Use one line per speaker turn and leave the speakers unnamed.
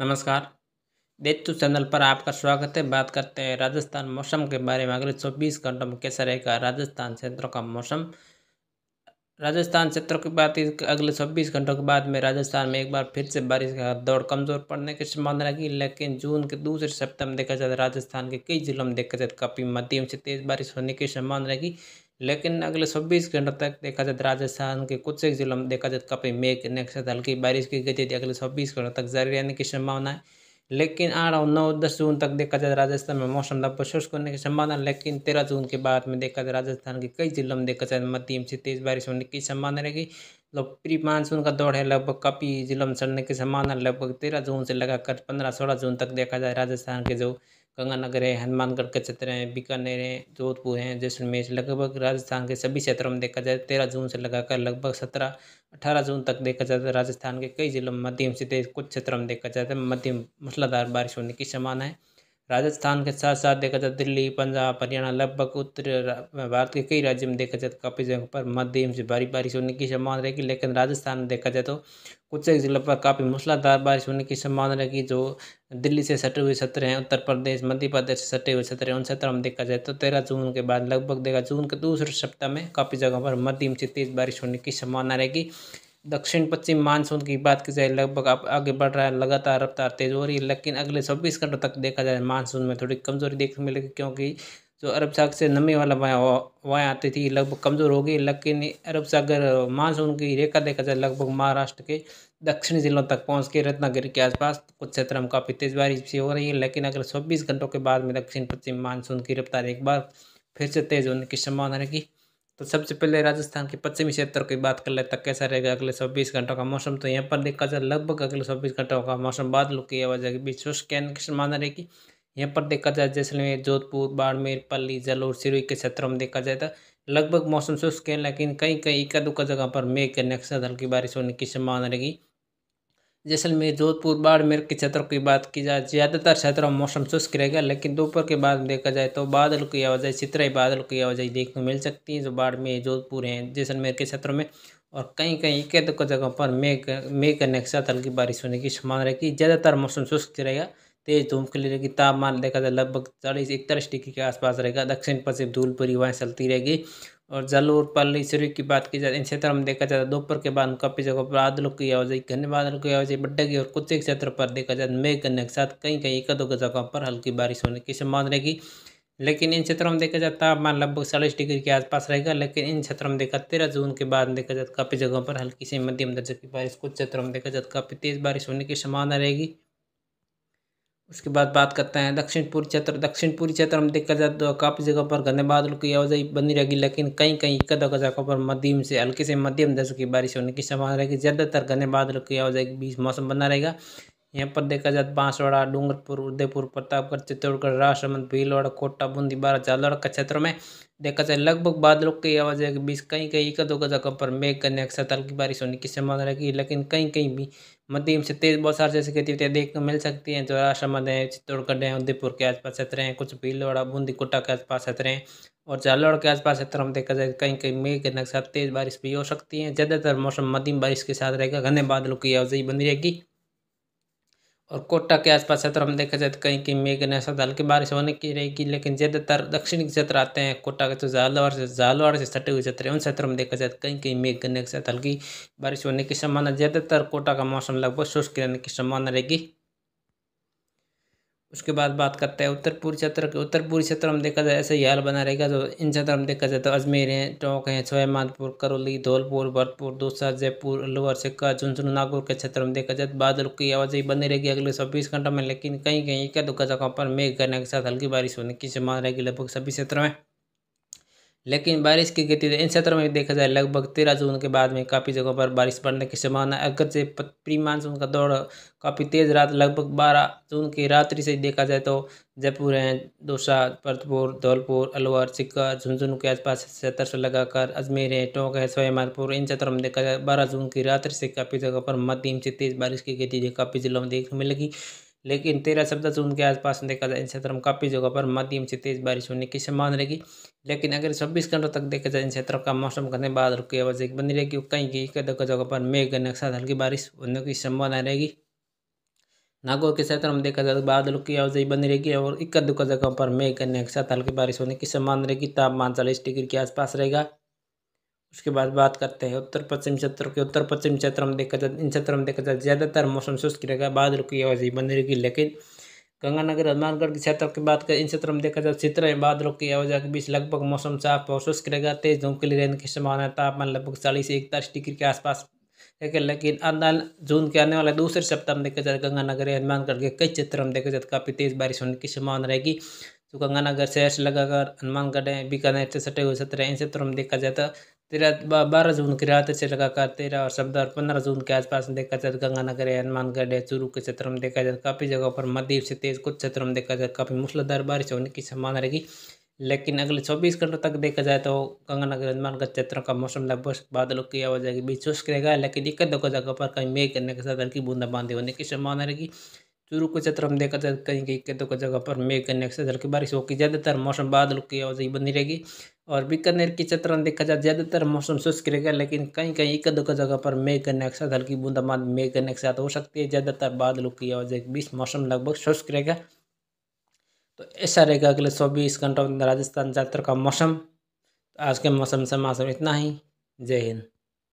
नमस्कार देतु चैनल पर आपका स्वागत है बात करते हैं राजस्थान मौसम के बारे में अगले चौबीस घंटों में कैसा रहेगा राजस्थान क्षेत्रों का मौसम राजस्थान क्षेत्रों की बात अगले चौबीस घंटों के बाद में राजस्थान में एक बार फिर से बारिश का दौर कमजोर पड़ने की संभावना रहेगी लेकिन जून के दूसरे सप्ताह में देखा जाए तो राजस्थान के कई जिलों में देखा जाए तो काफ़ी मध्यम से तेज़ बारिश होने की संभावना रहेगी लेकिन अगले छब्बीस घंटों तक देखा जाए तो राजस्थान के कुछ एक जिलों में देखा जाए तो काफ़ी मेघ ने हल्की बारिश की गति अगले छब्बीस घंटों तक जारी रहने की संभावना है लेकिन आठ और नौ दस जून तक देखा जाए तो राजस्थान में मौसम लगभग शुष्क होने की संभावना लेकिन तेरह जून के बाद में देखा जाए राजस्थान के कई जिलों में देखा जाए मध्यम से तेज बारिश होने की संभावना रहेगी मतलब प्री मानसून का दौड़ है लगभग काफ़ी जिलों में चढ़ने की संभावना लगभग तेरह जून से लगाकर पंद्रह सोलह जून तक देखा जाए राजस्थान के जो गंगानगर है हनुमानगढ़ का क्षेत्र है बीकानेर है जोधपुर है जैसलमेर लगभग राजस्थान के सभी क्षेत्रों में देखा जाए तो तेरह जून से लगाकर लगभग सत्रह अठारह जून तक देखा जाता तो है राजस्थान के कई जिलों में मध्यम से तेज कुछ क्षेत्रों में देखा जाता तो है मध्यम मूसलाधार बारिश होने की समान है राजस्थान के साथ साथ देखा जाए तो दिल्ली पंजाब हरियाणा लगभग उत्तर भारत के कई राज्यों में देखा जाए तो काफ़ी जगह पर मध्यम से भारी बारिश होने की संभावना रहेगी लेकिन राजस्थान में देखा जाए तो कुछ एक जिलों पर काफ़ी मूसलाधार बारिश होने की संभावना रहेगी जो दिल्ली से सटे हुए क्षेत्र हैं उत्तर प्रदेश मध्य प्रदेश से सटे हुए क्षेत्र हैं उन क्षेत्रों में देखा जाए तो तेरह जून के बाद लगभग देखा जून के दूसरे सप्ताह में काफ़ी जगहों पर मध्यम से तेज़ बारिश होने की संभावना रहेगी दक्षिण पश्चिम मानसून की बात की जाए लगभग आप आगे बढ़ रहा है लगातार रफ्तार तेज हो रही है लेकिन अगले छब्बीस घंटों तक देखा जाए मानसून में थोड़ी कमज़ोरी देखने मिलेगी क्योंकि जो अरब सागर से नमी वाला वाया वाया आती थी लगभग कमज़ोर हो गई लेकिन अरब सागर मानसून की रेखा देखा जाए लगभग महाराष्ट्र के दक्षिणी जिलों तक पहुंच के रत्नागिरी के आसपास कुछ क्षेत्र में काफ़ी तेज़ बारिश भी हो रही है लेकिन अगले छब्बीस घंटों के बाद में दक्षिण पश्चिम मानसून की रफ्तार एक बार फिर से तेज़ होने की संभावना रहेगी तो सबसे पहले राजस्थान के पश्चिमी क्षेत्र की बात कर ले तक तो कैसा रहेगा अगले चौबीस घंटों का मौसम तो यहाँ पर देखा जाए लगभग अगले चौबीस घंटों का मौसम बादलों की आवाज के बीच शुष्क कहने की संभावना रहेगी यहाँ पर देखा जाए जैसलमेर जोधपुर बाड़मेर पल्ली जलोर सिरोही के क्षेत्रों में देखा जाए तो लगभग मौसम शुष्क है लेकिन कई कई इक्का दुक्का जगह पर मेघ के नक्शा हल्की बारिश होने की संभावना रहेगी जैसलमेर जोधपुर बाड़मेर के क्षेत्रों की बात की जाए ज़्यादातर क्षेत्रों में मौसम शुष्क रहेगा लेकिन दोपहर के बाद देखा जाए तो बादल की आवाजाही चित्राई बादल की आवाजाही देखने को मिल सकती है जो बाड़मेर जोधपुर हैं जैसलमेर के क्षेत्रों में और कहीं कहीं कई जगहों पर मेघ मेघ करने के साथ हल्की बारिश होने की संभावना रहेगी ज़्यादातर मौसम शुष्क रहेगा तेज धूप खिली रहेगी तापमान देखा जाए लगभग चालीस इकतालीस डिग्री के आसपास रहेगा दक्षिण पश्चिम धूल भरी हवाएं चलती रहेगी और जलोर पल्ली सूर्य की बात की जाए इन क्षेत्रों में देखा जाए तो दोपहर के बाद काफ़ी जगहों पर बादलों की आवाजाही घने बादलों की आवाजाई बड्डगी और कुछ एक क्षेत्र पर देखा जाए तो मेघ गन्ने के साथ कहीं कहीं एक दो जगहों पर हल्की बारिश होने की संभावना रहेगी लेकिन इन क्षेत्रों में देखा जाए तो तापमान लगभग चालीस डिग्री के आसपास रहेगा लेकिन इन क्षेत्रों में देखा तेरह जून के बाद देखा जाए काफ़ी जगहों पर हल्की से मध्यम दर्जे की बारिश कुछ क्षेत्रों में देखा जाए काफ़ी तेज़ बारिश होने की संभावना रहेगी उसके बाद बात करते हैं दक्षिण पूर्व क्षेत्र दक्षिण पूर्व क्षेत्र में देखा जाए तो काफ़ी जगह पर घने बादल की आवाजाही बनी रहेगी लेकिन कहीं कहीं इक्का जगहों पर मध्यम से हल्की से मध्यम दर्ज की बारिश होने की संभावना रहेगी ज़्यादातर घने बादल की आवाजाही के बीच मौसम बना रहेगा यहाँ पर देखा जाए तो बांसवाड़ा डूंगरपुर उदयपुर प्रतापगढ़ चित्तौड़गढ़ राजसमंद भीलवाड़ा कोटा बूंदी बारा झालवाड़ का क्षेत्रों में देखा जाए लगभग बादलों की है के बीच कहीं कहीं एक दो जगह पर मेघ कन्या के साथ हल्की बारिश होने की संभावना रहेगी लेकिन कहीं कहीं भी मध्यम से तेज बौसार जैसी गतिविधियाँ देखने को मिल सकती हैं जो राजसमंद है चित्तौड़गढ़ है उदयपुर के आसपास क्षेत्र हैं कुछ भीलवाड़ा बूंदी कोटा के आसपास क्षेत्र हैं और जालौड़ के आसपास क्षेत्र में देखा जाए कहीं तो कहीं मेघ के साथ तेज बारिश भी हो सकती है ज़्यादातर मौसम मध्यम बारिश के साथ रहेगा घने बादलों की आवाजाही बनी रहेगी और कोटा के आसपास क्षेत्र तो में देखा जाए तो कहीं कहीं मेघ से हल्की बारिश होने की रहेगी लेकिन ज़्यादातर दक्षिणी क्षेत्र आते हैं कोटा के जो तो झालवाड़ से झालवाड़ से सटे हुए क्षेत्र हैं उन क्षेत्रों में देखा जाए तो कहीं कहीं मेघ गने के साथ हल्की बारिश होने की संभावना ज़्यादातर कोटा का मौसम लगभग शुष्क रहने की संभावना रहेगी उसके बाद बात करते हैं उत्तर पूर्वी क्षेत्र के उत्तर पूर्वी क्षेत्र में देखा जाए ऐसे ही हाल बना रहेगा तो इन क्षेत्र में देखा जाए तो अजमेर हैं टोंक हैं सोहमानपुर करौली धौलपुर भरतपुर दूसरा जयपुर अलवर सिक्का झुंझुनू नागपुर के क्षेत्र में देखा जाए तो बादल की आवाजाही बनी रहेगी अगले चौबीस घंटों में लेकिन कहीं कहीं इक्का दुक्का जगहों पर मेघ करने के साथ हल्की बारिश होने की संभावना रहेगी लगभग सभी क्षेत्रों में लेकिन बारिश की गति इन क्षेत्रों में देखा जाए लगभग तेरह जून के बाद में काफ़ी जगहों पर बारिश पड़ने की संभावना है से प्री मानसून का दौर काफ़ी तेज़ रात लगभग बारह जून की रात्रि से देखा जाए तो जयपुर हैं दौसा भरतपुर धौलपुर अलवर सिक्का झुंझुनू के आसपास क्षेत्र से लगाकर अजमेर है टोंक है सवाईमाधपुर इन क्षेत्रों में देखा जाए बारह जून की रात्रि से काफ़ी जगहों पर मध्यम से तेज़ बारिश की गति काफ़ी जिलों में देखने मिलेगी लेकिन तेरह चौदह जून के आसपास देखा जाए इन क्षेत्रों में काफ़ी जगह पर मध्यम से तेज़ बारिश होने की संभावना रहेगी लेकिन अगर छब्बीस घंटों तक देखा जाए इन क्षेत्रों का मौसम करने बाद रुकी आवाजाही बनी रहेगी और कहीं कहीं कई जगह पर मेघ के साथ हल्की बारिश होने की संभावना रहेगी नागौर के क्षेत्र में देखा जाए तो बादलों की आवाजाही बनी रहेगी और इक्का दुक्का जगहों पर मेघ गन्ने के साथ हल्की बारिश होने की संभावना रहेगी तापमान चालीस डिग्री के आसपास रहेगा उसके बाद बात करते हैं उत्तर पश्चिम क्षेत्र के उत्तर पश्चिम क्षेत्र में देखा जाए इन क्षेत्रों में देखा जाए ज़्यादातर मौसम शुष्क रहेगा बादल की ही बनी रहेगी लेकिन गंगानगर हनुमानगढ़ के क्षेत्र की बात करें इन क्षेत्रों में देखा जाए चित्र में बादलों की आवाजा के बीच लगभग मौसम साफ और शुष्क रहेगा तेज लिए रहने की संभावना है तापमान लगभग चालीस से इकतालीस डिग्री के आसपास लेकिन लेकिन अंदर जून के आने वाले दूसरे सप्ताह में देखा जाए गंगानगर या हनुमानगढ़ के कई क्षेत्रों में देखा जाए तो काफ़ी तेज़ बारिश होने की संभावना रहेगी तो गंगानगर से लगाकर हनुमानगढ़ बीकानेर से सटे हुए क्षेत्र इन क्षेत्रों में देखा जाए तो तेरह बारह जून की रात से लगातार तेरह और शब्द और पंद्रह जून के आसपास देखा जाए तो गंगानगर या हनुमानगढ़ या चूरू के क्षेत्र में देखा जाए तो काफ़ी जगहों पर मध्यम से तेज़ कुछ क्षेत्रों में देखा जाए तो काफ़ी मूसलाधार बारिश होने की संभावना रहेगी लेकिन अगले चौबीस घंटों तक देखा जाए तो गंगानगर हनुमानगढ़ क्षेत्रों का मौसम लगभग बादलों की आवाजाही बीच शुष्क रहेगा लेकिन दिक्कत दो जगह पर कहीं मेघ करने के साथ हल्की बूंदाबांदी होने की संभावना रहेगी चूरू के क्षेत्र में देखा जाए कहीं कहीं कदों तो की जगह पर मेघ करने से हल्की बारिश होगी ज़्यादातर मौसम बादल की आवाजाही बनी रहेगी और बीकानेर के क्षेत्र में देखा जाए ज़्यादातर मौसम शुष्क रहेगा लेकिन कहीं कहीं एक दो जगह पर मेघ करने के साथ हल्की बूंदाबांद मेघ करने के साथ हो सकती है ज़्यादातर बादलों की आवाजाही के बीच मौसम लगभग शुष्क रहेगा तो ऐसा रहेगा अगले चौबीस घंटों में राजस्थान यात्रा का मौसम आज के मौसम से मौसम इतना ही जय हिंद